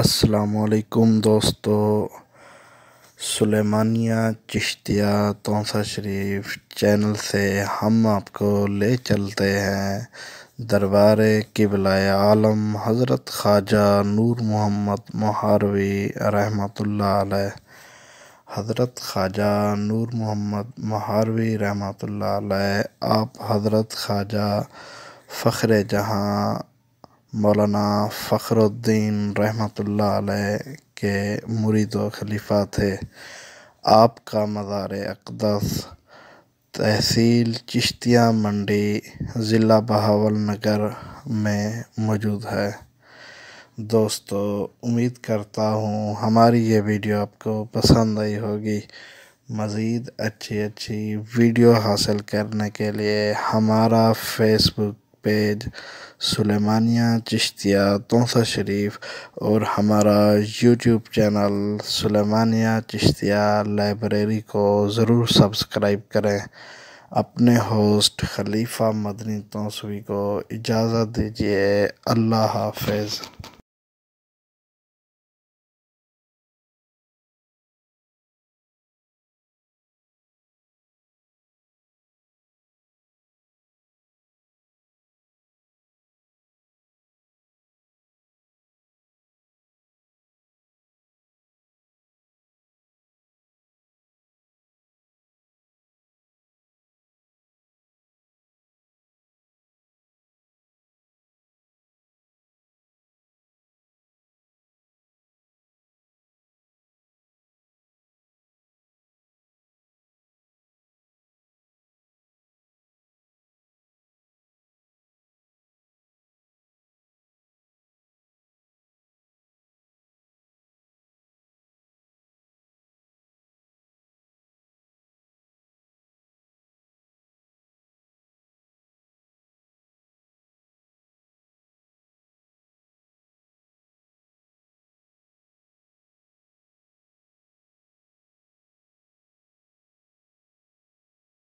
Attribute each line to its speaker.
Speaker 1: السلام علیکم دوستو سلیمانیہ چشتیہ تونسہ شریف چینل سے ہم آپ کو لے چلتے ہیں دربار قبلہ عالم حضرت خواجہ نور محمد محاروی رحمۃ اللہ علیہ حضرت خواجہ نور محمد محاروی رحمۃ اللہ علیہ آپ حضرت خواجہ فخر جہاں مولانا فخر الدین رحمۃ اللہ علیہ کے مرید و خلیفہ تھے آپ کا مزار اقدس تحصیل چشتیہ منڈی ضلع بہاول نگر میں موجود ہے دوستو امید کرتا ہوں ہماری یہ ویڈیو آپ کو پسند آئی ہوگی مزید اچھی اچھی ویڈیو حاصل کرنے کے لیے ہمارا Facebook page Sulaimania Chishtia Taunsa Sharif اور ہمارا YouTube channel Sulaimania Chishtia library کو ضرور سبسکرائب کریں اپنے ہوسٹ خلیفہ مدنی تونسوی کو اجازت دیجیے اللہ حافظ